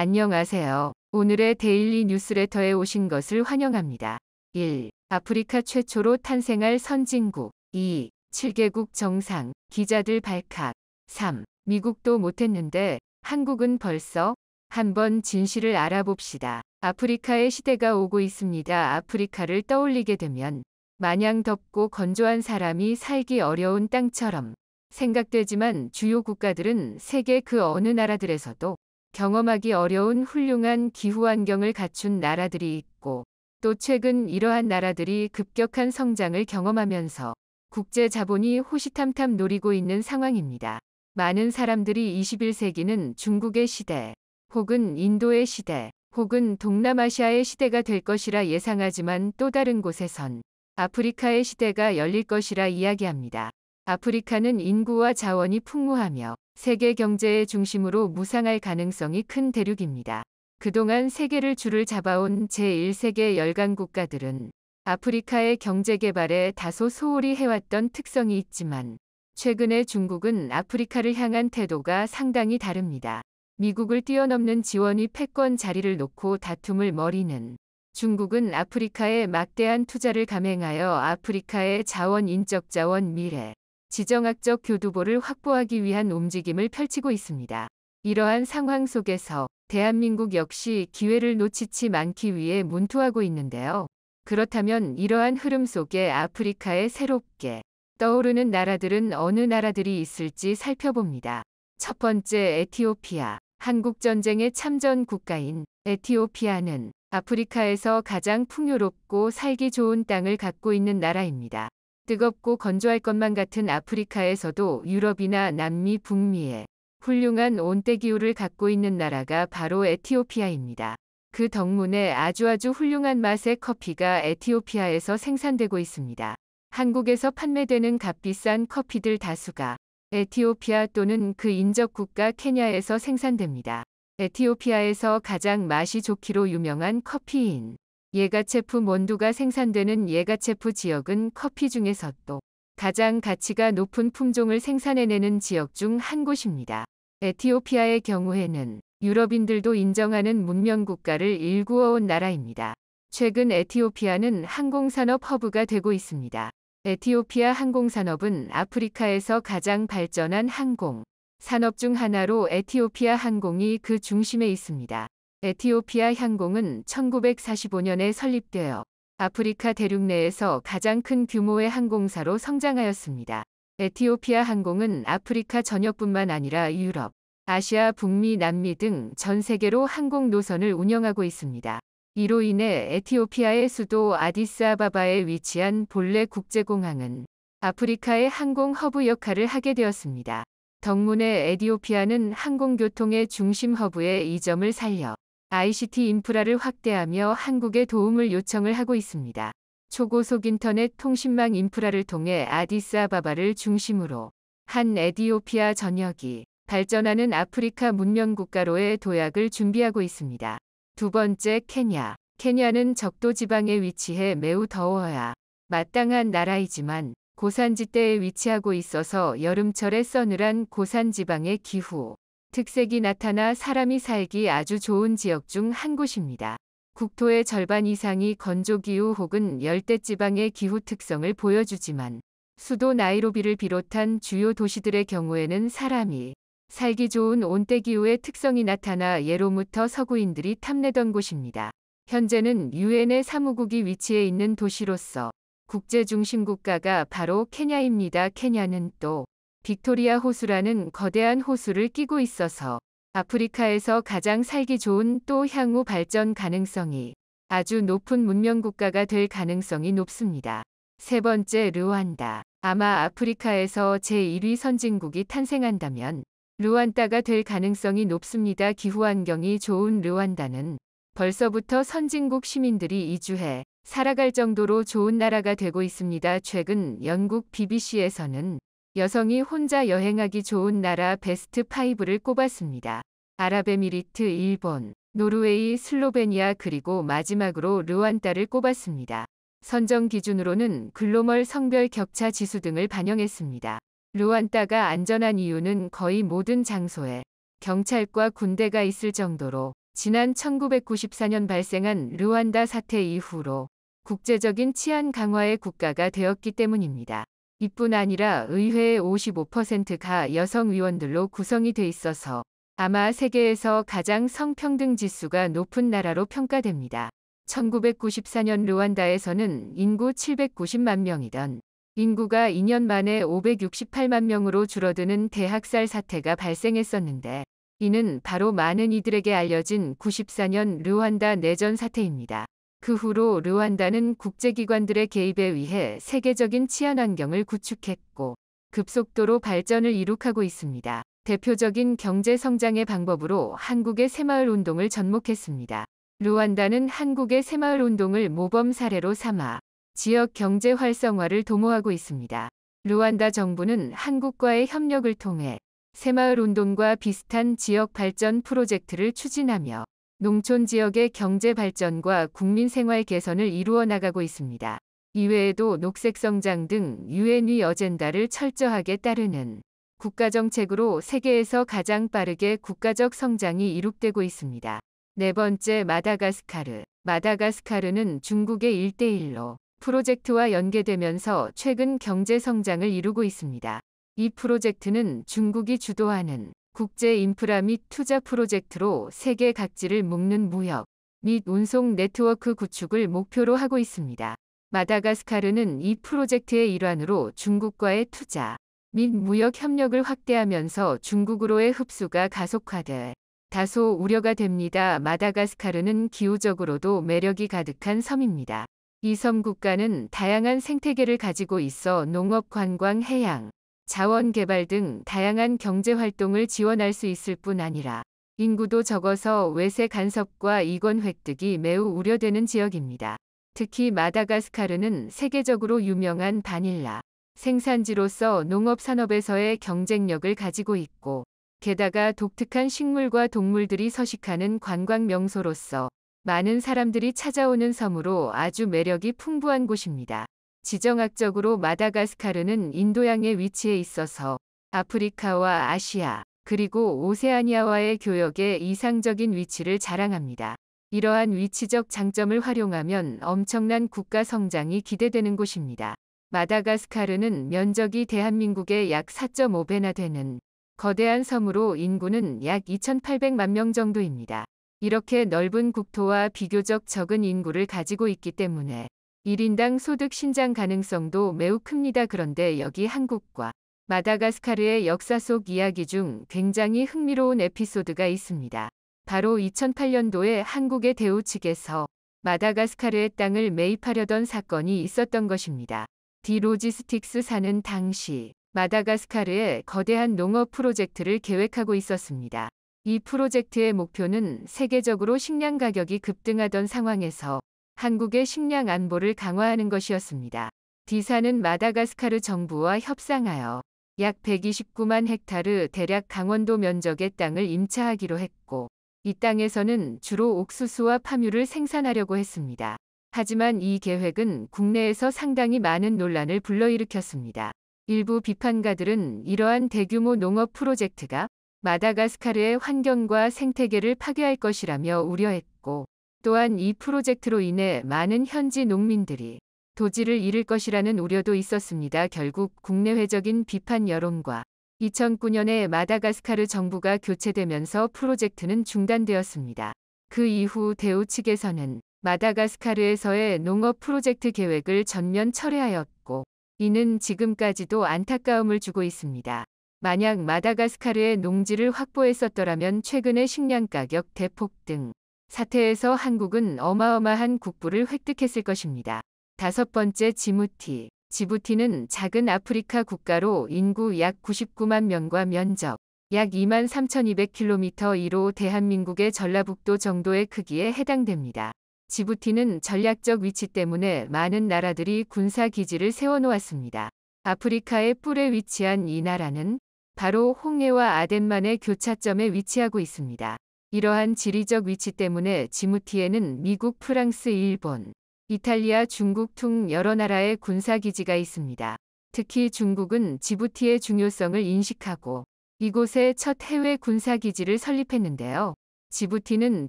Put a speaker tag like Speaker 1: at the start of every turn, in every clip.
Speaker 1: 안녕하세요. 오늘의 데일리 뉴스레터에 오신 것을 환영합니다. 1. 아프리카 최초로 탄생할 선진국 2. 7개국 정상, 기자들 발칵 3. 미국도 못했는데 한국은 벌써 한 번 진실을 알아봅시다. 아프리카의 시대가 오고 있습니다. 아프리카를 떠올리게 되면 마냥 덥고 건조한 사람이 살기 어려운 땅처럼 생각되지만 주요 국가들은 세계 그 어느 나라들에서도 경험하기 어려운 훌륭한 기후환경을 갖춘 나라들이 있고 또 최근 이러한 나라들이 급격한 성장을 경험하면서 국제 자본이 호시탐탐 노리고 있는 상황입니다. 많은 사람들이 21세기는 중국의 시대 혹은 인도의 시대 혹은 동남아시아의 시대가 될 것이라 예상하지만 또 다른 곳에선 아프리카의 시대가 열릴 것이라 이야기합니다. 아프리카는 인구와 자원이 풍부하며 세계 경제의 중심으로 무상할 가능성이 큰 대륙입니다. 그동안 세계를 줄을 잡아온 제1세계 열강 국가들은 아프리카의 경제 개발에 다소 소홀히 해왔던 특성이 있지만 최근에 중국은 아프리카를 향한 태도가 상당히 다릅니다. 미국을 뛰어넘는 지원이 패권 자리를 놓고 다툼을 머리는 중국은 아프리카에 막대한 투자를 감행하여 아프리카의 자원 인적 자원 미래, 지정학적 교두보를 확보하기 위한 움직임을 펼치고 있습니다. 이러한 상황 속에서 대한민국 역시 기회를 놓치지 않기 위해 문투하고 있는데요. 그렇다면 이러한 흐름 속에 아프리카에 새롭게 떠오르는 나라들은 어느 나라들이 있을지 살펴봅니다. 첫 번째 에티오피아. 한국전쟁의 참전 국가인 에티오피아는 아프리카에서 가장 풍요롭고 살기 좋은 땅을 갖고 있는 나라입니다. 뜨겁고 건조할 것만 같은 아프리카에서도 유럽이나 남미, 북미에 훌륭한 온대 기후를 갖고 있는 나라가 바로 에티오피아입니다. 그덕문에 아주 아주 훌륭한 맛의 커피가 에티오피아에서 생산되고 있습니다. 한국에서 판매되는 값비싼 커피들 다수가 에티오피아 또는 그 인접 국가 케냐에서 생산됩니다. 에티오피아에서 가장 맛이 좋기로 유명한 커피인 예가체프 몬두가 생산되는 예가체프 지역은 커피 중에서 또 가장 가치가 높은 품종을 생산해내는 지역 중 한 곳입니다. 에티오피아의 경우에는 유럽인들도 인정하는 문명국가를 일구어온 나라입니다. 최근 에티오피아는 항공산업 허브가 되고 있습니다. 에티오피아 항공산업은 아프리카에서 가장 발전한 항공 산업 중 하나로 에티오피아 항공이 그 중심에 있습니다. 에티오피아 항공은 1945년에 설립되어 아프리카 대륙 내에서 가장 큰 규모의 항공사로 성장하였습니다. 에티오피아 항공은 아프리카 전역뿐만 아니라 유럽, 아시아, 북미, 남미 등 전 세계로 항공 노선을 운영하고 있습니다. 이로 인해 에티오피아의 수도 아디스아바바에 위치한 본래 국제공항은 아프리카의 항공 허브 역할을 하게 되었습니다. 덕문에 에티오피아는 항공교통의 중심 허브에 이 점을 살려 ICT 인프라를 확대하며 한국에 도움을 요청을 하고 있습니다. 초고속 인터넷 통신망 인프라를 통해 아디스아바바를 중심으로 한 에디오피아 전역이 발전하는 아프리카 문명 국가로의 도약을 준비하고 있습니다. 두 번째 케냐. 케냐는 적도 지방에 위치해 매우 더워야 마땅한 나라이지만 고산지대에 위치하고 있어서 여름철에 써늘한 고산지방의 기후, 특색이 나타나 사람이 살기 아주 좋은 지역 중 한 곳입니다. 국토의 절반 이상이 건조기후 혹은 열대지방의 기후 특성을 보여주지만 수도 나이로비를 비롯한 주요 도시들의 경우에는 사람이 살기 좋은 온대기후의 특성이 나타나 예로부터 서구인들이 탐내던 곳입니다. 현재는 유엔의 사무국이 위치해 있는 도시로서 국제중심 국가가 바로 케냐입니다. 케냐는 또 빅토리아 호수라는 거대한 호수를 끼고 있어서 아프리카에서 가장 살기 좋은 또 향후 발전 가능성이 아주 높은 문명국가가 될 가능성이 높습니다. 세 번째 르완다. 아마 아프리카에서 제1위 선진국이 탄생한다면 르완다가 될 가능성이 높습니다. 기후환경이 좋은 르완다는 벌써부터 선진국 시민들이 이주해 살아갈 정도로 좋은 나라가 되고 있습니다. 최근 영국 BBC에서는 여성이 혼자 여행하기 좋은 나라 베스트 5를 꼽았습니다. 아랍에미리트 일본, 노르웨이, 슬로베니아 그리고 마지막으로 르완다를 꼽았습니다. 선정 기준으로는 글로멀 성별 격차 지수 등을 반영했습니다. 르완다가 안전한 이유는 거의 모든 장소에 경찰과 군대가 있을 정도로 지난 1994년 발생한 르완다 사태 이후로 국제적인 치안 강화의 국가가 되었기 때문입니다. 이뿐 아니라 의회의 55%가 여성 의원들로 구성이 돼 있어서 아마 세계에서 가장 성평등 지수가 높은 나라로 평가됩니다. 1994년 르완다에서는 인구 790만 명이던 인구가 2년 만에 568만 명으로 줄어드는 대학살 사태가 발생했었는데 이는 바로 많은 이들에게 알려진 94년 르완다 내전 사태입니다. 그 후로 르완다는 국제기관들의 개입에 의해 세계적인 치안 환경을 구축했고 급속도로 발전을 이룩하고 있습니다. 대표적인 경제 성장의 방법으로 한국의 새마을 운동을 접목했습니다. 르완다는 한국의 새마을 운동을 모범 사례로 삼아 지역 경제 활성화를 도모하고 있습니다. 르완다 정부는 한국과의 협력을 통해 새마을 운동과 비슷한 지역 발전 프로젝트를 추진하며 농촌 지역의 경제 발전과 국민 생활 개선을 이루어 나가고 있습니다. 이외에도 녹색 성장 등 유엔의 어젠다를 철저하게 따르는 국가 정책으로 세계에서 가장 빠르게 국가적 성장이 이룩되고 있습니다. 네 번째 마다가스카르. 마다가스카르는 중국의 일대일로 프로젝트와 연계되면서 최근 경제 성장을 이루고 있습니다. 이 프로젝트는 중국이 주도하는 국제 인프라 및 투자 프로젝트로 세계 각지를 묶는 무역 및 운송 네트워크 구축을 목표로 하고 있습니다. 마다가스카르는 이 프로젝트의 일환으로 중국과의 투자 및 무역 협력을 확대하면서 중국으로의 흡수가 가속화돼 다소 우려가 됩니다. 마다가스카르는 기후적으로도 매력이 가득한 섬입니다. 이 섬 국가는 다양한 생태계를 가지고 있어 농업, 관광, 해양, 자원 개발 등 다양한 경제 활동을 지원할 수 있을 뿐 아니라 인구도 적어서 외세 간섭과 이권 획득이 매우 우려되는 지역입니다. 특히 마다가스카르는 세계적으로 유명한 바닐라 생산지로서 농업 산업에서의 경쟁력을 가지고 있고 게다가 독특한 식물과 동물들이 서식하는 관광 명소로서 많은 사람들이 찾아오는 섬으로 아주 매력이 풍부한 곳입니다. 지정학적으로 마다가스카르는 인도양에 위치해 있어서 아프리카와 아시아 그리고 오세아니아와의 교역에 이상적인 위치를 자랑합니다. 이러한 위치적 장점을 활용하면 엄청난 국가 성장이 기대되는 곳입니다. 마다가스카르는 면적이 대한민국의 약 4.5배나 되는 거대한 섬으로 인구는 약 2,800만 명 정도입니다. 이렇게 넓은 국토와 비교적 적은 인구를 가지고 있기 때문에 1인당 소득 신장 가능성도 매우 큽니다. 그런데 여기 한국과 마다가스카르의 역사 속 이야기 중 굉장히 흥미로운 에피소드가 있습니다. 바로 2008년도에 한국의 대우 측에서 마다가스카르의 땅을 매입하려던 사건이 있었던 것입니다. 디로지스틱스 사는 당시 마다가스카르의 거대한 농업 프로젝트를 계획하고 있었습니다. 이 프로젝트의 목표는 세계적으로 식량 가격이 급등하던 상황에서 한국의 식량 안보를 강화하는 것이었습니다. 디사는 마다가스카르 정부와 협상하여 약 129만 헥타르 대략 강원도 면적의 땅을 임차하기로 했고 이 땅에서는 주로 옥수수와 파뮤를 생산하려고 했습니다. 하지만 이 계획은 국내에서 상당히 많은 논란을 불러일으켰습니다. 일부 비판가들은 이러한 대규모 농업 프로젝트가 마다가스카르의 환경과 생태계를 파괴할 것이라며 우려했고 또한 이 프로젝트로 인해 많은 현지 농민들이 도지를 잃을 것이라는 우려도 있었습니다. 결국 국내외적인 비판 여론과 2009년에 마다가스카르 정부가 교체되면서 프로젝트는 중단되었습니다. 그 이후 대우 측에서는 마다가스카르에서의 농업 프로젝트 계획을 전면 철회하였고 이는 지금까지도 안타까움을 주고 있습니다. 만약 마다가스카르의 농지를 확보했었더라면 최근의 식량 가격 대폭 등 사태에서 한국은 어마어마한 국부를 획득했을 것입니다. 다섯 번째 지무티. 지부티는 작은 아프리카 국가로 인구 약 99만 명과 면적 약 2만 3,200km 이로 대한민국의 전라북도 정도의 크기에 해당됩니다. 지부티는 전략적 위치 때문에 많은 나라들이 군사 기지를 세워놓았습니다. 아프리카의 뿔에 위치한 이 나라는 바로 홍해와 아덴만의 교차점에 위치하고 있습니다. 이러한 지리적 위치 때문에 지무티에는 미국, 프랑스, 일본, 이탈리아, 중국 등 여러 나라의 군사기지가 있습니다. 특히 중국은 지부티의 중요성을 인식하고 이곳에 첫 해외 군사기지를 설립했는데요. 지부티는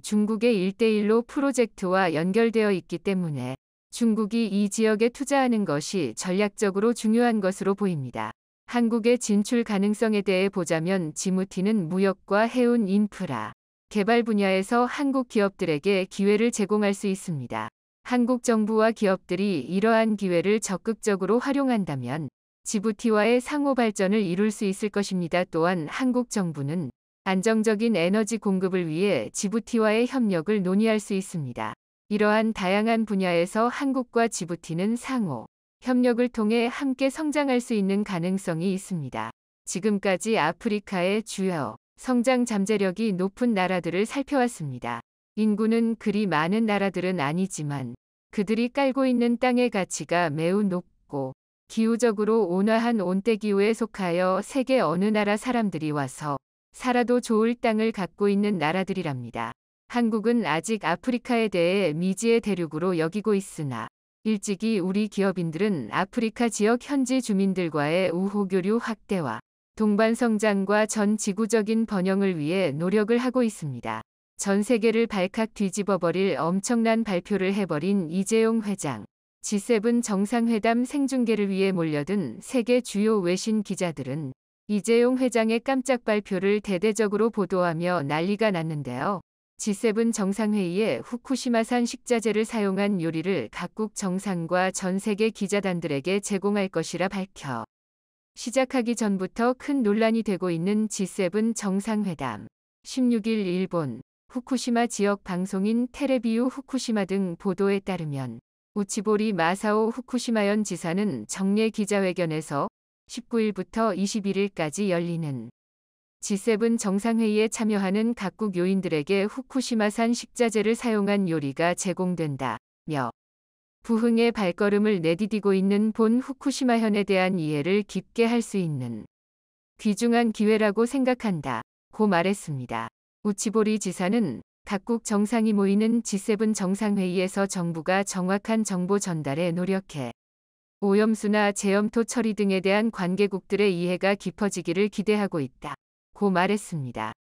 Speaker 1: 중국의 일대일로 프로젝트와 연결되어 있기 때문에 중국이 이 지역에 투자하는 것이 전략적으로 중요한 것으로 보입니다. 한국의 진출 가능성에 대해 보자면 지무티는 무역과 해운 인프라, 개발 분야에서 한국 기업들에게 기회를 제공할 수 있습니다. 한국 정부와 기업들이 이러한 기회를 적극적으로 활용한다면 지부티와의 상호 발전을 이룰 수 있을 것입니다. 또한 한국 정부는 안정적인 에너지 공급을 위해 지부티와의 협력을 논의할 수 있습니다. 이러한 다양한 분야에서 한국과 지부티는 상호 협력을 통해 함께 성장할 수 있는 가능성이 있습니다. 지금까지 아프리카의 주요 성장 잠재력이 높은 나라들을 살펴왔습니다. 인구는 그리 많은 나라들은 아니지만 그들이 깔고 있는 땅의 가치가 매우 높고 기후적으로 온화한 온대기후에 속하여 세계 어느 나라 사람들이 와서 살아도 좋을 땅을 갖고 있는 나라들이랍니다. 한국은 아직 아프리카에 대해 미지의 대륙으로 여기고 있으나 일찍이 우리 기업인들은 아프리카 지역 현지 주민들과의 우호교류 확대와 동반 성장과 전 지구적인 번영을 위해 노력을 하고 있습니다. 전 세계를 발칵 뒤집어버릴 엄청난 발표를 해버린 이재용 회장. G7 정상회담 생중계를 위해 몰려든 세계 주요 외신 기자들은 이재용 회장의 깜짝 발표를 대대적으로 보도하며 난리가 났는데요. G7 정상회의에 후쿠시마산 식자재를 사용한 요리를 각국 정상과 전 세계 기자단들에게 제공할 것이라 밝혀 시작하기 전부터 큰 논란이 되고 있는 G7 정상회담. 16일 일본 후쿠시마 지역 방송인 테레비유 후쿠시마 등 보도에 따르면 우치보리 마사오 후쿠시마현 지사는 정례 기자회견에서 19일부터 21일까지 열리는 G7 정상회의에 참여하는 각국 요인들에게 후쿠시마산 식자재를 사용한 요리가 제공된다며 부흥의 발걸음을 내디디고 있는 본 후쿠시마현에 대한 이해를 깊게 할 수 있는 귀중한 기회라고 생각한다. 고 말했습니다. 우치보리 지사는 각국 정상이 모이는 G7 정상회의에서 정부가 정확한 정보 전달에 노력해 오염수나 재염토 처리 등에 대한 관계국들의 이해가 깊어지기를 기대하고 있다. 고 말했습니다.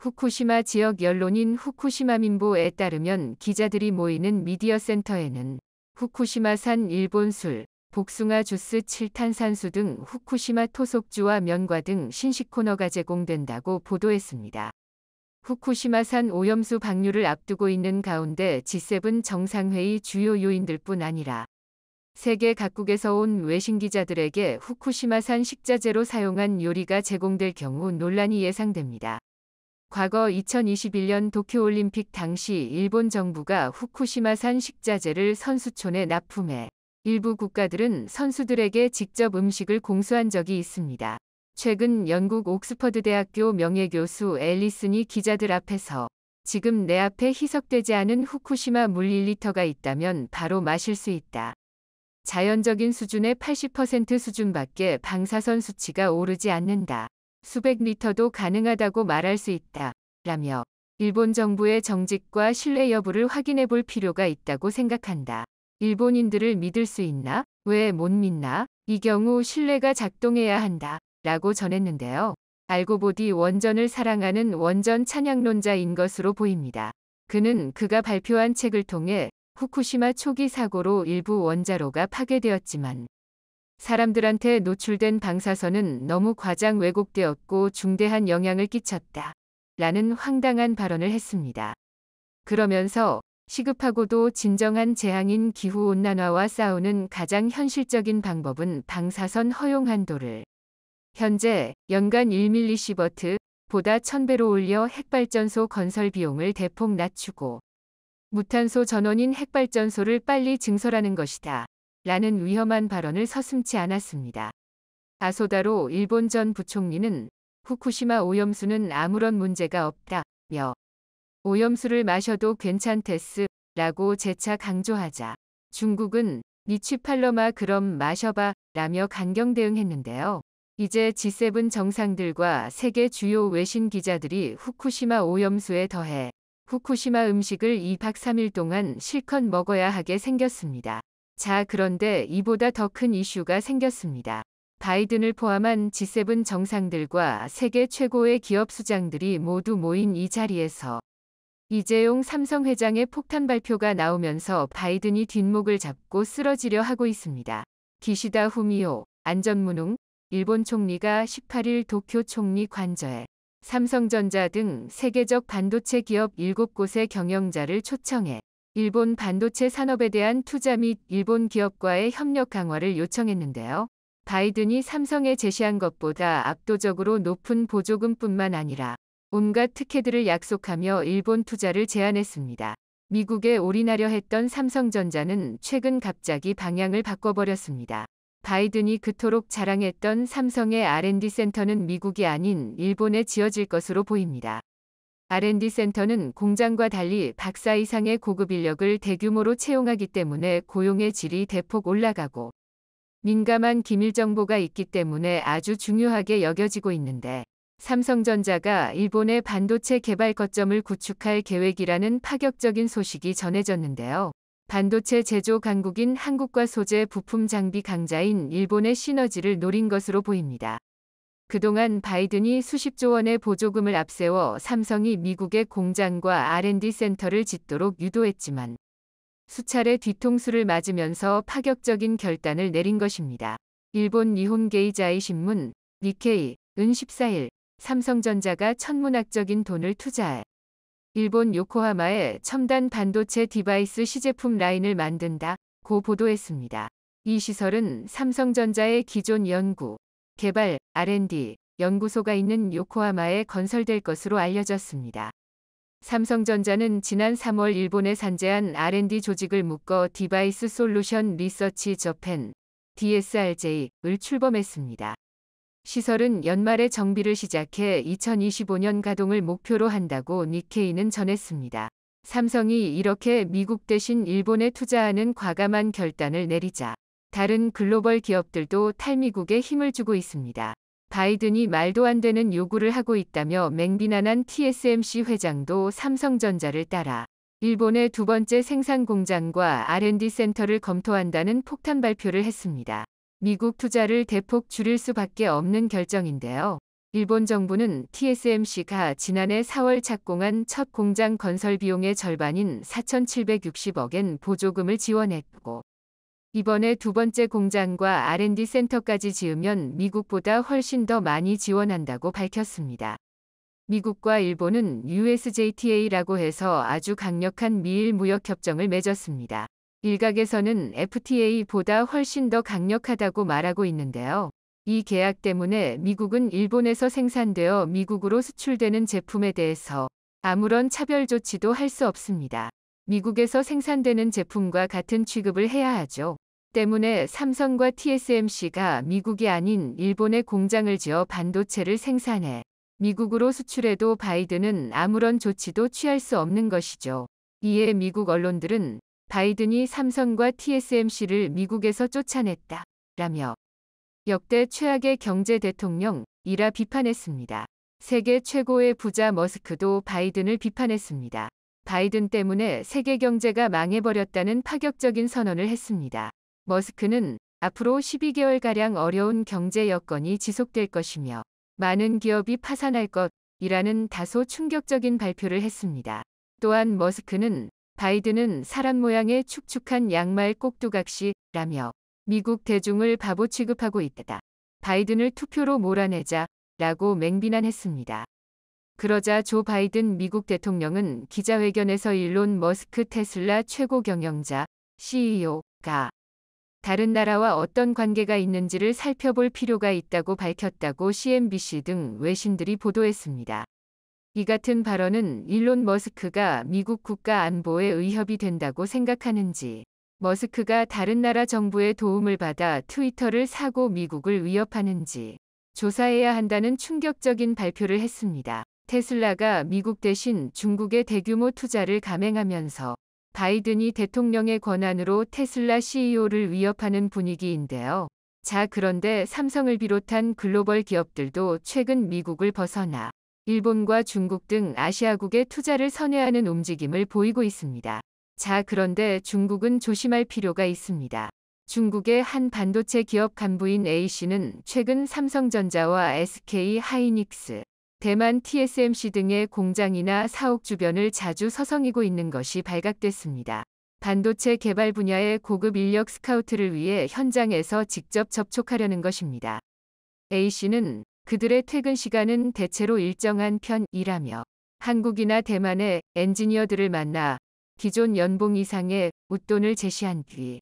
Speaker 1: 후쿠시마 지역 연론인 후쿠시마민보에 따르면 기자들이 모이는 미디어 센터에는 후쿠시마산 일본술, 복숭아 주스 칠탄산수등 후쿠시마 토속주와 면과 등 신식 코너가 제공된다고 보도했습니다. 후쿠시마산 오염수 방류를 앞두고 있는 가운데 G7 정상회의 주요 요인들뿐 아니라 세계 각국에서 온 외신 기자들에게 후쿠시마산 식자재로 사용한 요리가 제공될 경우 논란이 예상됩니다. 과거 2021년 도쿄올림픽 당시 일본 정부가 후쿠시마산 식자재를 선수촌에 납품해 일부 국가들은 선수들에게 직접 음식을 공수한 적이 있습니다. 최근 영국 옥스퍼드 대학교 명예교수 앨리슨이 기자들 앞에서 지금 내 앞에 희석되지 않은 후쿠시마 물 1리터가 있다면 바로 마실 수 있다. 자연적인 수준의 80% 수준밖에 방사선 수치가 오르지 않는다. 수백 리터도 가능하다고 말할 수 있다. 라며 일본 정부의 정직과 신뢰 여부를 확인해 볼 필요가 있다고 생각한다. 일본인들을 믿을 수 있나? 왜 못 믿나? 이 경우 신뢰가 작동해야 한다. 라고 전했는데요. 알고 보니 원전을 사랑하는 원전 찬양론자인 것으로 보입니다. 그는 그가 발표한 책을 통해 후쿠시마 초기 사고로 일부 원자로가 파괴되었지만 사람들한테 노출된 방사선은 너무 과장 왜곡되었고 중대한 영향을 끼쳤다. 라는 황당한 발언을 했습니다. 그러면서 시급하고도 진정한 재앙인 기후온난화와 싸우는 가장 현실적인 방법은 방사선 허용 한도를 현재 연간 1밀리시버트 보다 1000배로 올려 핵발전소 건설 비용을 대폭 낮추고 무탄소 전원인 핵발전소를 빨리 증설하는 것이다. 라는 위험한 발언을 서슴지 않았습니다. 아소다로 일본 전 부총리는 후쿠시마 오염수는 아무런 문제가 없다며 오염수를 마셔도 괜찮댔스 라고 재차 강조하자 중국은 니치 팔러마 그럼 마셔봐 라며 강경 대응했는데요. 이제 G7 정상들과 세계 주요 외신 기자들이 후쿠시마 오염수에 더해 후쿠시마 음식을 2박 3일 동안 실컷 먹어야 하게 생겼습니다. 자, 그런데 이보다 더 큰 이슈가 생겼습니다. 바이든을 포함한 G7 정상들과 세계 최고의 기업 수장들이 모두 모인 이 자리에서 이재용 삼성 회장의 폭탄 발표가 나오면서 바이든이 뒷목을 잡고 쓰러지려 하고 있습니다. 기시다 후미오 안전문능 일본 총리가 18일 도쿄 총리 관저에 삼성전자 등 세계적 반도체 기업 7곳의 경영자를 초청해 일본 반도체 산업에 대한 투자 및 일본 기업과의 협력 강화를 요청했는데요. 바이든이 삼성에 제시한 것보다 압도적으로 높은 보조금뿐만 아니라 온갖 특혜들을 약속하며 일본 투자를 제안했습니다. 미국에 올인하려 했던 삼성전자는 최근 갑자기 방향을 바꿔버렸습니다. 바이든이 그토록 자랑했던 삼성의 R&D 센터는 미국이 아닌 일본에 지어질 것으로 보입니다. R&D 센터는 공장과 달리 박사 이상의 고급 인력을 대규모로 채용하기 때문에 고용의 질이 대폭 올라가고 민감한 기밀 정보가 있기 때문에 아주 중요하게 여겨지고 있는데 삼성전자가 일본의 반도체 개발 거점을 구축할 계획이라는 파격적인 소식이 전해졌는데요. 반도체 제조 강국인 한국과 소재 부품 장비 강자인 일본의 시너지를 노린 것으로 보입니다. 그동안 바이든이 수십조 원의 보조금을 앞세워 삼성이 미국의 공장과 R&D 센터를 짓도록 유도했지만 수차례 뒤통수를 맞으면서 파격적인 결단을 내린 것입니다. 일본 니혼 게이자이 신문 니케이은 14일 삼성전자가 천문학적인 돈을 투자해 일본 요코하마에 첨단 반도체 디바이스 시제품 라인을 만든다 고 보도했습니다. 이 시설은 삼성전자의 기존 연구, 개발, R&D 연구소가 있는 요코하마에 건설될 것으로 알려졌습니다. 삼성전자는 지난 3월 일본에 산재한 R&D 조직을 묶어 디바이스 솔루션 리서치 저펜 DSRJ을 출범했습니다. 시설은 연말에 정비를 시작해 2025년 가동을 목표로 한다고 니케이는 전했습니다. 삼성이 이렇게 미국 대신 일본에 투자하는 과감한 결단을 내리자 다른 글로벌 기업들도 탈미국에 힘을 주고 있습니다. 바이든이 말도 안 되는 요구를 하고 있다며 맹비난한 TSMC 회장도 삼성전자를 따라 일본의 두 번째 생산 공장과 R&D 센터를 검토한다는 폭탄 발표를 했습니다. 미국 투자를 대폭 줄일 수밖에 없는 결정인데요. 일본 정부는 TSMC가 지난해 4월 착공한 첫 공장 건설 비용의 절반인 4,760억엔 보조금을 지원했고 이번에 두 번째 공장과 R&D 센터까지 지으면 미국보다 훨씬 더 많이 지원한다고 밝혔습니다. 미국과 일본은 USJTA라고 해서 아주 강력한 미일 무역 협정을 맺었습니다. 일각에서는 FTA보다 훨씬 더 강력하다고 말하고 있는데요. 이 계약 때문에 미국은 일본에서 생산되어 미국으로 수출되는 제품에 대해서 아무런 차별 조치도 할 수 없습니다. 미국에서 생산되는 제품과 같은 취급을 해야 하죠. 때문에 삼성과 TSMC가 미국이 아닌 일본에 공장을 지어 반도체를 생산해 미국으로 수출해도 바이든은 아무런 조치도 취할 수 없는 것이죠. 이에 미국 언론들은 바이든이 삼성과 TSMC를 미국에서 쫓아냈다. 라며 역대 최악의 경제 대통령이라 비판했습니다. 세계 최고의 부자 머스크도 바이든을 비판했습니다. 바이든 때문에 세계 경제가 망해버렸다는 파격적인 선언을 했습니다. 머스크는 앞으로 12개월가량 어려운 경제 여건이 지속될 것이며 많은 기업이 파산할 것이라는 다소 충격적인 발표를 했습니다. 또한 머스크는 바이든은 사람 모양의 축축한 양말 꼭두각시라며 미국 대중을 바보 취급하고 있다. 바이든을 투표로 몰아내자 라고 맹비난했습니다. 그러자 조 바이든 미국 대통령은 기자회견에서 일론 머스크 테슬라 최고 경영자 CEO가 다른 나라와 어떤 관계가 있는지를 살펴볼 필요가 있다고 밝혔다고 CNBC 등 외신들이 보도했습니다. 이 같은 발언은 일론 머스크가 미국 국가 안보에 의협이 된다고 생각하는지, 머스크가 다른 나라 정부의 도움을 받아 트위터를 사고 미국을 위협하는지 조사해야 한다는 충격적인 발표를 했습니다. 테슬라가 미국 대신 중국의 대규모 투자를 감행하면서 바이든이 대통령의 권한으로 테슬라 CEO를 위협하는 분위기인데요. 자 그런데 삼성을 비롯한 글로벌 기업들도 최근 미국을 벗어나 일본과 중국 등 아시아국에 투자를 선회하는 움직임을 보이고 있습니다. 자 그런데 중국은 조심할 필요가 있습니다. 중국의 한 반도체 기업 간부인 A씨는 최근 삼성전자와 SK 하이닉스, 대만 TSMC 등의 공장이나 사옥 주변을 자주 서성이고 있는 것이 발각됐습니다. 반도체 개발 분야의 고급 인력 스카우트를 위해 현장에서 직접 접촉하려는 것입니다. A씨는 그들의 퇴근 시간은 대체로 일정한 편이라며 한국이나 대만의 엔지니어들을 만나 기존 연봉 이상의 웃돈을 제시한 뒤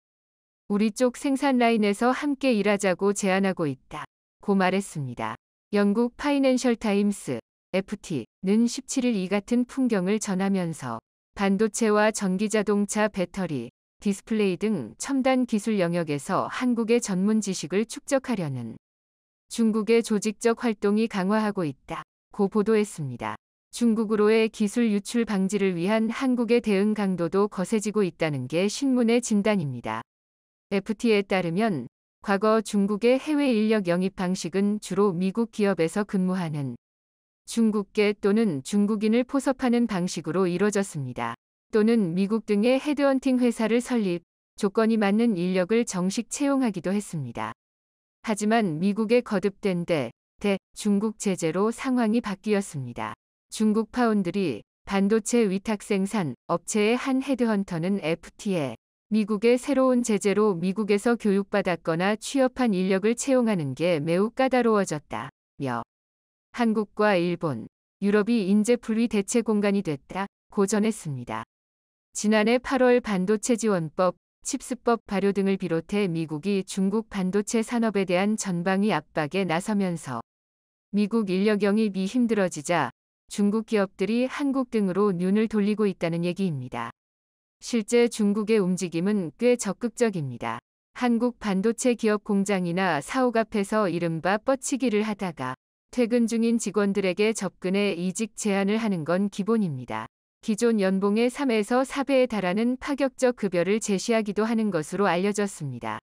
Speaker 1: 우리 쪽 생산 라인에서 함께 일하자고 제안하고 있다. 고 말했습니다. 영국 파이낸셜 타임스 FT는 17일 이 같은 풍경을 전하면서 반도체와 전기자동차 배터리, 디스플레이 등 첨단 기술 영역에서 한국의 전문 지식을 축적하려는 중국의 조직적 활동이 강화하고 있다. 고 보도했습니다. 중국으로의 기술 유출 방지를 위한 한국의 대응 강도도 거세지고 있다는 게 신문의 진단입니다. FT에 따르면 과거 중국의 해외 인력 영입 방식은 주로 미국 기업에서 근무하는 중국계 또는 중국인을 포섭하는 방식으로 이루어졌습니다 또는 미국 등의 헤드헌팅 회사를 설립, 조건이 맞는 인력을 정식 채용하기도 했습니다. 하지만 미국의 거듭된 대, 대 중국 제재로 상황이 바뀌었습니다. 중국 파운드리, 반도체 위탁 생산 업체의 한 헤드헌터는 FTA, 미국의 새로운 제재로 미국에서 교육받았거나 취업한 인력을 채용하는 게 매우 까다로워졌다. 며 한국과 일본, 유럽이 인재 분리 대체 공간이 됐다. 고전했습니다. 지난해 8월 반도체 지원법, 칩스법 발효 등을 비롯해 미국이 중국 반도체 산업에 대한 전방위 압박에 나서면서 미국 인력 영이미 힘들어지자 중국 기업들이 한국 등으로 눈을 돌리고 있다는 얘기입니다. 실제 중국의 움직임은 꽤 적극적입니다. 한국 반도체 기업 공장이나 사옥 앞에서 이른바 뻗치기를 하다가 퇴근 중인 직원들에게 접근해 이직 제한을 하는 건 기본입니다. 기존 연봉의 3에서 4배에 달하는 파격적 급여를 제시하기도 하는 것으로 알려졌습니다.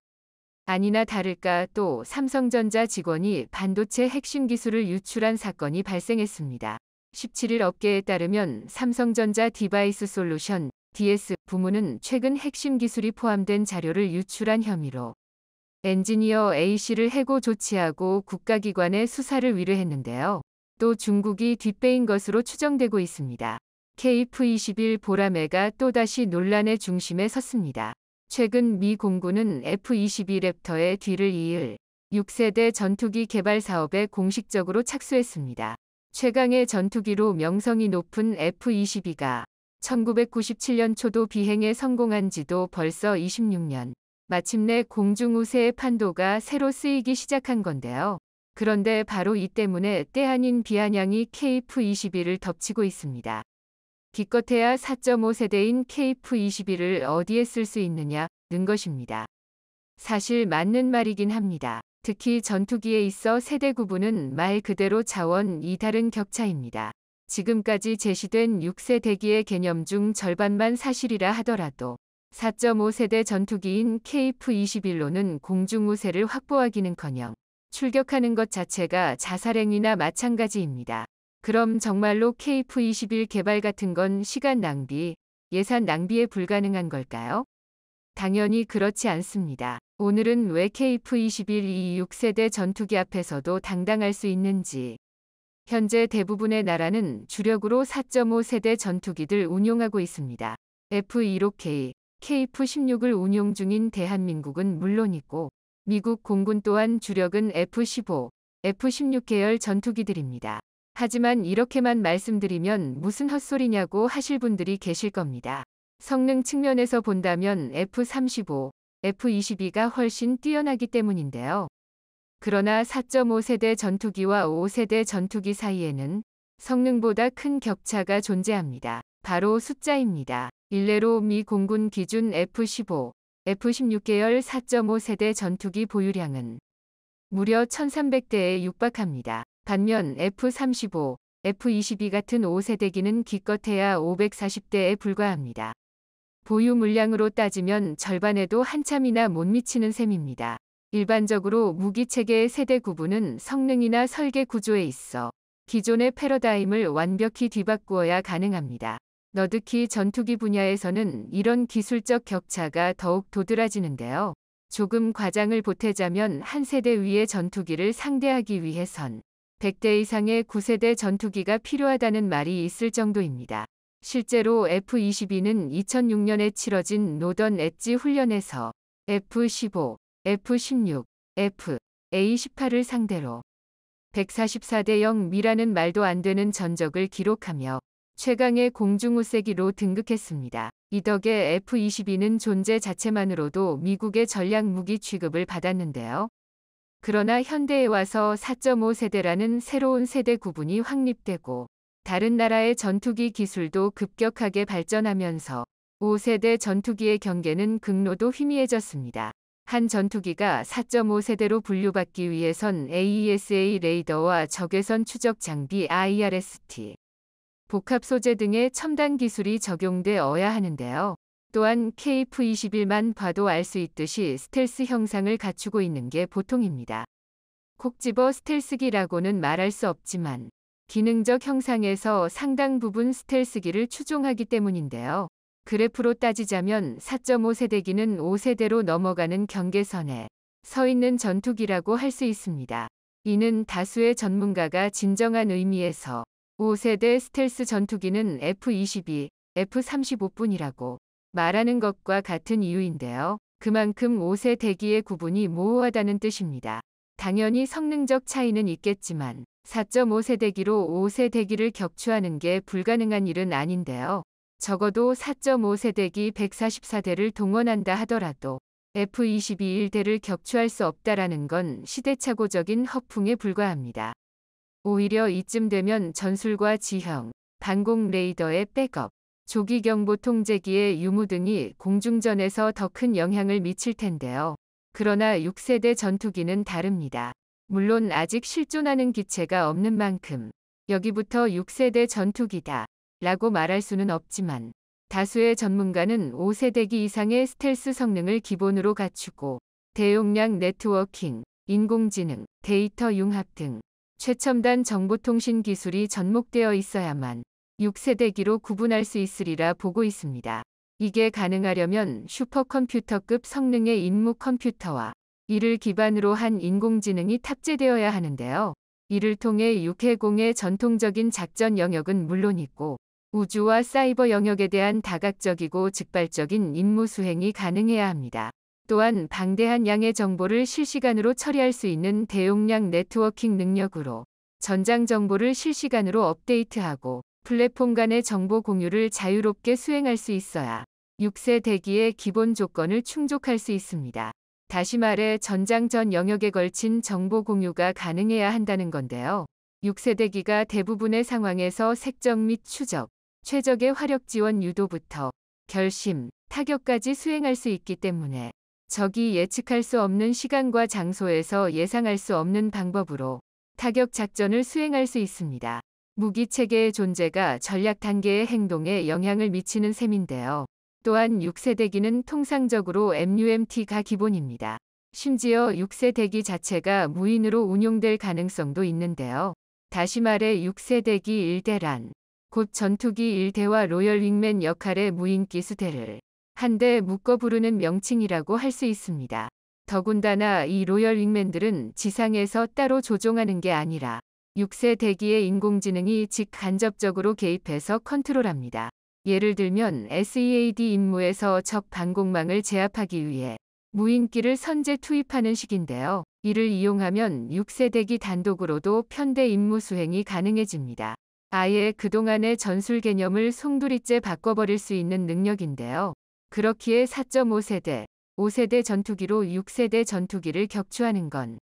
Speaker 1: 아니나 다를까 또 삼성전자 직원이 반도체 핵심 기술을 유출한 사건이 발생했습니다. 17일 업계에 따르면 삼성전자 디바이스 솔루션 DS 부문은 최근 핵심 기술이 포함된 자료를 유출한 혐의로 엔지니어 A씨를 해고 조치하고 국가기관에 수사를 위뢰했는데요. 또 중국이 뒷배인 것으로 추정되고 있습니다. KF-21 보라매가 또다시 논란의 중심에 섰습니다. 최근 미 공군은 F-22 랩터의 뒤를 이을 6세대 전투기 개발 사업에 공식적으로 착수했습니다. 최강의 전투기로 명성이 높은 F-22가 1997년 초도 비행에 성공한 지도 벌써 26년. 마침내 공중우세의 판도가 새로 쓰이기 시작한 건데요. 그런데 바로 이 때문에 때 아닌 비아냥이 k f 2 1을 덮치고 있습니다. 기껏해야 4.5세대인 k f 2 1을 어디에 쓸 수 있느냐는 것입니다. 사실 맞는 말이긴 합니다. 특히 전투기에 있어 세대 구분은 말 그대로 자원 이다른 격차입니다. 지금까지 제시된 6세 대기의 개념 중 절반만 사실이라 하더라도 4.5세대 전투기인 KF-21로는 공중 우세를 확보하기는커녕 출격하는 것 자체가 자살행위나 마찬가지입니다. 그럼 정말로 KF-21 개발 같은 건 시간 낭비, 예산 낭비에 불가능한 걸까요? 당연히 그렇지 않습니다. 오늘은 왜 KF-21이 6세대 전투기 앞에서도 당당할 수 있는지 현재 대부분의 나라는 주력으로 4.5 세대 전투기들 운용하고 있습니다. F-15K, KF-16을 운용 중인 대한민국은 물론있고 미국 공군 또한 주력은 F-15, F-16 계열 전투기들입니다. 하지만 이렇게만 말씀드리면 무슨 헛소리냐고 하실 분들이 계실 겁니다. 성능 측면에서 본다면 F-35, F-22가 훨씬 뛰어나기 때문인데요. 그러나 4.5세대 전투기와 5세대 전투기 사이에는 성능보다 큰 격차가 존재합니다. 바로 숫자입니다. 일례로 미 공군 기준 F-15, F-16 계열 4.5세대 전투기 보유량은 무려 1,300대에 육박합니다. 반면 F-35, F-22 같은 5세대기는 기껏해야 540대에 불과합니다. 보유 물량으로 따지면 절반에도 한참이나 못 미치는 셈입니다. 일반적으로 무기체계의 세대 구분은 성능이나 설계 구조에 있어 기존의 패러다임을 완벽히 뒤바꾸어야 가능합니다. 너드키 전투기 분야에서는 이런 기술적 격차가 더욱 도드라지는데요. 조금 과장을 보태자면 한 세대 위의 전투기를 상대하기 위해선 100대 이상의 9세대 전투기가 필요하다는 말이 있을 정도입니다. 실제로 F-22는 2006년에 치러진 노던 엣지 훈련에서 F-15, F16, F, A18을 상대로 144대 0 미라는 말도 안 되는 전적을 기록하며 최강의 공중우세기로 등극했습니다. 이 덕에 F-22는 존재 자체만으로도 미국의 전략 무기 취급을 받았는데요. 그러나 현대에 와서 4.5 세대라는 새로운 세대 구분이 확립되고 다른 나라의 전투기 기술도 급격하게 발전하면서 5세대 전투기의 경계는 극로도 희미해졌습니다. 한 전투기가 4.5세대로 분류받기 위해선 AESA e 레이더와 적외선 추적 장비 IRST, 복합 소재 등의 첨단 기술이 적용되어야 하는데요. 또한 KF-21만 봐도 알 수 있듯이 스텔스 형상을 갖추고 있는 게 보통입니다. 콕 집어 스텔스기라고는 말할 수 없지만 기능적 형상에서 상당 부분 스텔스기를 추종하기 때문인데요. 그래프로 따지자면 4.5세대기는 5세대로 넘어가는 경계선에 서 있는 전투기라고 할 수 있습니다. 이는 다수의 전문가가 진정한 의미에서 5세대 스텔스 전투기는 F-22, F-35뿐이라고 말하는 것과 같은 이유인데요. 그만큼 5세 대기의 구분이 모호하다는 뜻입니다. 당연히 성능적 차이는 있겠지만 4.5세대기로 5세대기를 격추하는 게 불가능한 일은 아닌데요. 적어도 4.5세대기 144대를 동원한다 하더라도 F-22일대를 격추할 수 없다라는 건 시대착오적인 허풍에 불과합니다. 오히려 이쯤 되면 전술과 지형, 방공 레이더의 백업, 조기경보 통제기의 유무 등이 공중전에서 더 큰 영향을 미칠 텐데요. 그러나 6세대 전투기는 다릅니다. 물론 아직 실존하는 기체가 없는 만큼 여기부터 6세대 전투기다. 라고 말할 수는 없지만 다수의 전문가는 5세대기 이상의 스텔스 성능을 기본으로 갖추고 대용량 네트워킹, 인공지능, 데이터 융합 등 최첨단 정보통신 기술이 전목되어 있어야만 6세대기로 구분할 수 있으리라 보고 있습니다. 이게 가능하려면 슈퍼컴퓨터급 성능의 임무 컴퓨터와 이를 기반으로 한 인공지능이 탑재되어야 하는데요. 이를 통해 6회공의 전통적인 작전 영역은 물론있고 우주와 사이버 영역에 대한 다각적이고 직발적인 임무 수행이 가능해야 합니다. 또한 방대한 양의 정보를 실시간으로 처리할 수 있는 대용량 네트워킹 능력으로 전장 정보를 실시간으로 업데이트하고 플랫폼 간의 정보 공유를 자유롭게 수행할 수 있어야 6세 대기의 기본 조건을 충족할 수 있습니다. 다시 말해 전장 전 영역에 걸친 정보 공유가 가능해야 한다는 건데요. 6세 대기가 대부분의 상황에서 색정 및 추적, 최적의 화력 지원 유도부터 결심, 타격까지 수행할 수 있기 때문에 적이 예측할 수 없는 시간과 장소에서 예상할 수 없는 방법으로 타격 작전을 수행할 수 있습니다. 무기 체계의 존재가 전략 단계의 행동에 영향을 미치는 셈인데요. 또한 6세 대기는 통상적으로 MUMT가 기본입니다. 심지어 6세 대기 자체가 무인으로 운용될 가능성도 있는데요. 다시 말해 6세 대기 일대란 곧 전투기 1대와 로열 윙맨 역할의 무인기 수대를 한데 묶어 부르는 명칭이라고 할 수 있습니다. 더군다나 이 로열 윙맨들은 지상에서 따로 조종하는 게 아니라 6세 대기의 인공지능이 직간접적으로 개입해서 컨트롤합니다. 예를 들면 SEAD 임무에서 적 방공망을 제압하기 위해 무인기를 선제 투입하는 식인데요. 이를 이용하면 6세 대기 단독으로도 편대 임무 수행이 가능해집니다. 아예 그동안의 전술 개념을 송두리째 바꿔버릴 수 있는 능력인데요. 그렇기에 4.5세대, 5세대 전투기로 6세대 전투기를 격추하는 건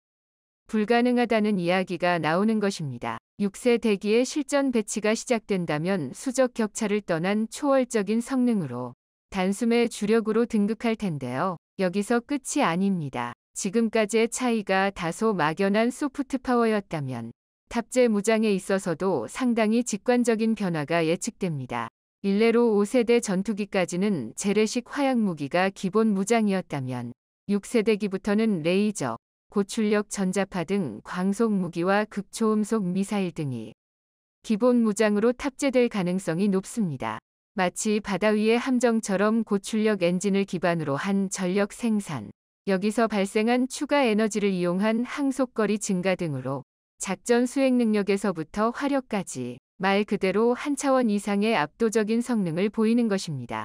Speaker 1: 불가능하다는 이야기가 나오는 것입니다. 6세 대기의 실전 배치가 시작된다면 수적 격차를 떠난 초월적인 성능으로 단숨에 주력으로 등극할 텐데요. 여기서 끝이 아닙니다. 지금까지의 차이가 다소 막연한 소프트 파워였다면 탑재 무장에 있어서도 상당히 직관적인 변화가 예측됩니다. 일례로 5세대 전투기까지는 재래식 화약 무기가 기본 무장이었다면 6세대기부터는 레이저, 고출력 전자파 등 광속 무기와 극초음속 미사일 등이 기본 무장으로 탑재될 가능성이 높습니다. 마치 바다 위의 함정처럼 고출력 엔진을 기반으로 한 전력 생산, 여기서 발생한 추가 에너지를 이용한 항속거리 증가 등으로 작전 수행 능력에서부터 화력까지 말 그대로 한 차원 이상의 압도적인 성능을 보이는 것입니다.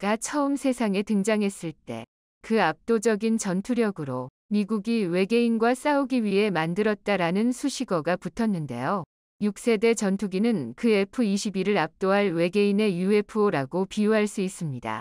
Speaker 1: F-22가 처음 세상에 등장했을 때 그 압도적인 전투력으로 미국이 외계인과 싸우기 위해 만들었다라는 수식어가 붙었는데요. 6세대 전투기는 그 F-22를 압도할 외계인의 UFO라고 비유할 수 있습니다.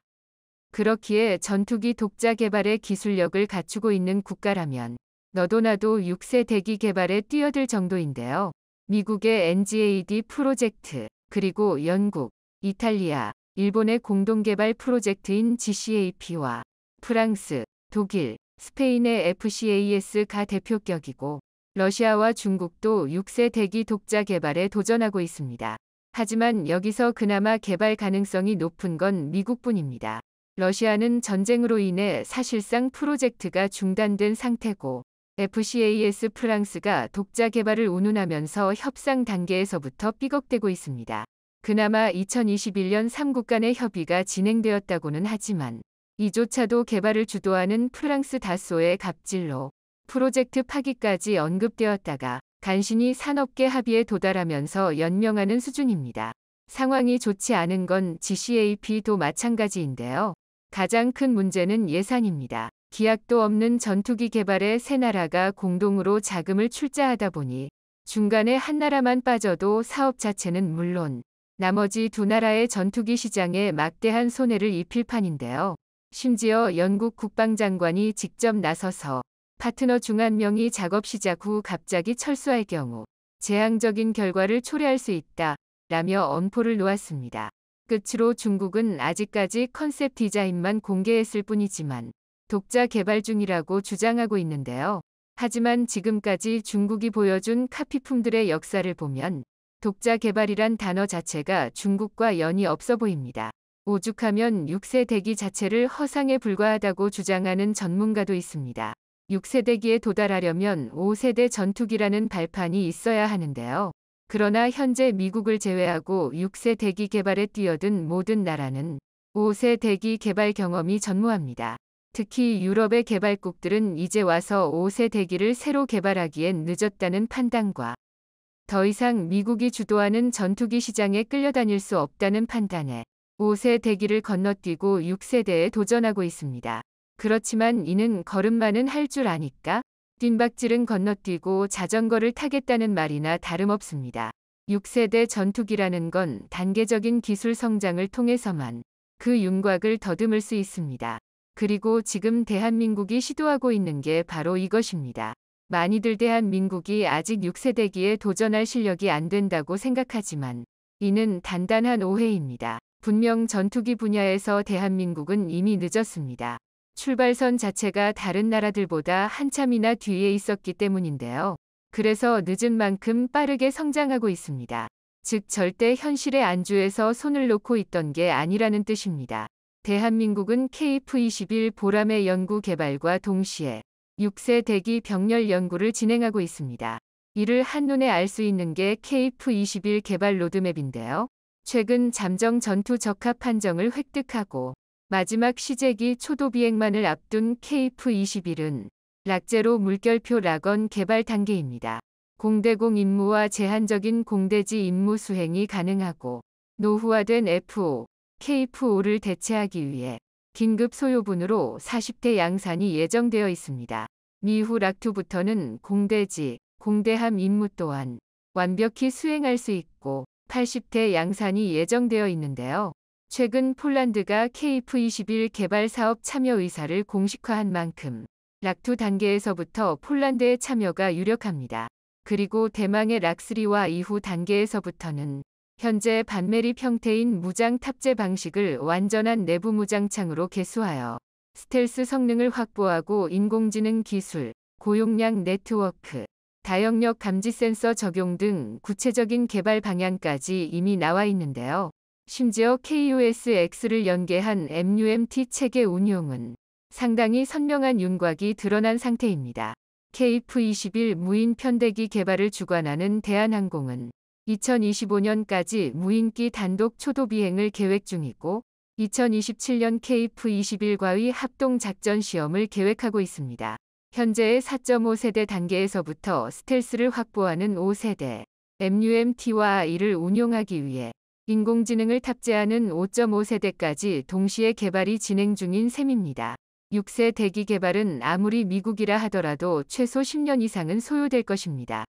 Speaker 1: 그렇기에 전투기 독자 개발의 기술력을 갖추고 있는 국가라면 너도 나도 6세 대기 개발에 뛰어들 정도인데요. 미국의 NGAD 프로젝트, 그리고 영국, 이탈리아, 일본의 공동개발 프로젝트인 GCAP와 프랑스, 독일, 스페인의 FCAS가 대표격이고 러시아와 중국도 6세 대기 독자 개발에 도전하고 있습니다. 하지만 여기서 그나마 개발 가능성이 높은 건 미국뿐입니다. 러시아는 전쟁으로 인해 사실상 프로젝트가 중단된 상태고 FCAS 프랑스가 독자 개발을 운운하면서 협상 단계에서부터 삐걱대고 있습니다. 그나마 2021년 3국 간의 협의가 진행되었다고는 하지만 이조차도 개발을 주도하는 프랑스 다소의 갑질로 프로젝트 파기까지 언급되었다가 간신히 산업계 합의에 도달하면서 연명하는 수준입니다. 상황이 좋지 않은 건 GCAP도 마찬가지인데요. 가장 큰 문제는 예산입니다. 기약도 없는 전투기 개발에 세 나라가 공동으로 자금을 출자하다 보니 중간에 한 나라만 빠져도 사업 자체는 물론 나머지 두 나라의 전투기 시장에 막대한 손해를 입힐 판인데요. 심지어 영국 국방장관이 직접 나서서 파트너 중 한 명이 작업 시작 후 갑자기 철수할 경우 재앙적인 결과를 초래할 수 있다 라며 엄포를 놓았습니다. 끝으로 중국은 아직까지 컨셉 디자인만 공개했을 뿐이지만 독자 개발 중이라고 주장하고 있는데요. 하지만 지금까지 중국이 보여준 카피품들의 역사를 보면 독자 개발이란 단어 자체가 중국과 연이 없어 보입니다. 오죽하면 6세 대기 자체를 허상에 불과하다고 주장하는 전문가도 있습니다. 6세 대기에 도달하려면 5세대 전투기라는 발판이 있어야 하는데요. 그러나 현재 미국을 제외하고 6세 대기 개발에 뛰어든 모든 나라는 5세 대기 개발 경험이 전무합니다. 특히 유럽의 개발국들은 이제 와서 5세 대기를 새로 개발하기엔 늦었다는 판단과 더 이상 미국이 주도하는 전투기 시장에 끌려다닐 수 없다는 판단에 5세 대기를 건너뛰고 6세대에 도전하고 있습니다. 그렇지만 이는 걸음만은 할 줄 아니까 뜀박질은 건너뛰고 자전거를 타겠다는 말이나 다름없습니다. 6세대 전투기라는 건 단계적인 기술 성장을 통해서만 그 윤곽을 더듬을 수 있습니다. 그리고 지금 대한민국이 시도하고 있는 게 바로 이것입니다. 많이들 대한민국이 아직 6세대기에 도전할 실력이 안 된다고 생각하지만 이는 단단한 오해입니다. 분명 전투기 분야에서 대한민국은 이미 늦었습니다. 출발선 자체가 다른 나라들보다 한참이나 뒤에 있었기 때문인데요. 그래서 늦은 만큼 빠르게 성장하고 있습니다. 즉 절대 현실의 안주에서 손을 놓고 있던 게 아니라는 뜻입니다. 대한민국은 KF-21 보람의 연구 개발과 동시에 6세 대기 병렬 연구를 진행하고 있습니다. 이를 한눈에 알 수 있는 게 KF-21 개발 로드맵인데요. 최근 잠정 전투 적합 판정을 획득하고 마지막 시제기 초도 비행만을 앞둔 KF-21은 락제로 물결표 락언 개발 단계입니다. 공대공 임무와 제한적인 공대지 임무 수행이 가능하고 노후화된 F-5, KF5를 대체하기 위해 긴급 소요분으로 40대 양산이 예정되어 있습니다. 미후 락투부터는 공대지, 공대함 임무 또한 완벽히 수행할 수 있고 80대 양산이 예정되어 있는데요. 최근 폴란드가 KF-21 개발 사업 참여 의사를 공식화한 만큼 락투 단계에서부터 폴란드의 참여가 유력합니다. 그리고 대망의 락3와 이후 단계에서부터는 현재 반메리 형태인 무장 탑재 방식을 완전한 내부 무장창으로 개수하여 스텔스 성능을 확보하고 인공지능 기술, 고용량 네트워크, 다영역 감지 센서 적용 등 구체적인 개발 방향까지 이미 나와 있는데요. 심지어 KOS-X를 연계한 MUMT 체계 운용은 상당히 선명한 윤곽이 드러난 상태입니다. KF-21 무인 편대기 개발을 주관하는 대한항공은 2025년까지 무인기 단독 초도 비행을 계획 중이고 2027년 KF-21과의 합동작전 시험을 계획하고 있습니다. 현재의 4.5세대 단계에서부터 스텔스를 확보하는 5세대 m u m t 와이를 운용하기 위해 인공지능을 탑재하는 5.5세대까지 동시에 개발이 진행 중인 셈입니다. 6세 대기 개발은 아무리 미국이라 하더라도 최소 10년 이상은 소요될 것입니다.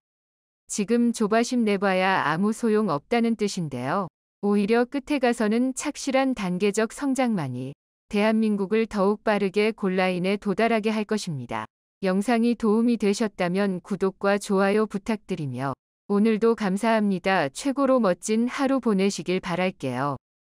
Speaker 1: 지금 조바심 내봐야 아무 소용 없다는 뜻인데요. 오히려 끝에 가서는 착실한 단계적 성장만이 대한민국을 더욱 빠르게 골라인에 도달하게 할 것입니다. 영상이 도움이 되셨다면 구독과 좋아요 부탁드리며 오늘도 감사합니다. 최고로 멋진 하루 보내시길 바랄게요.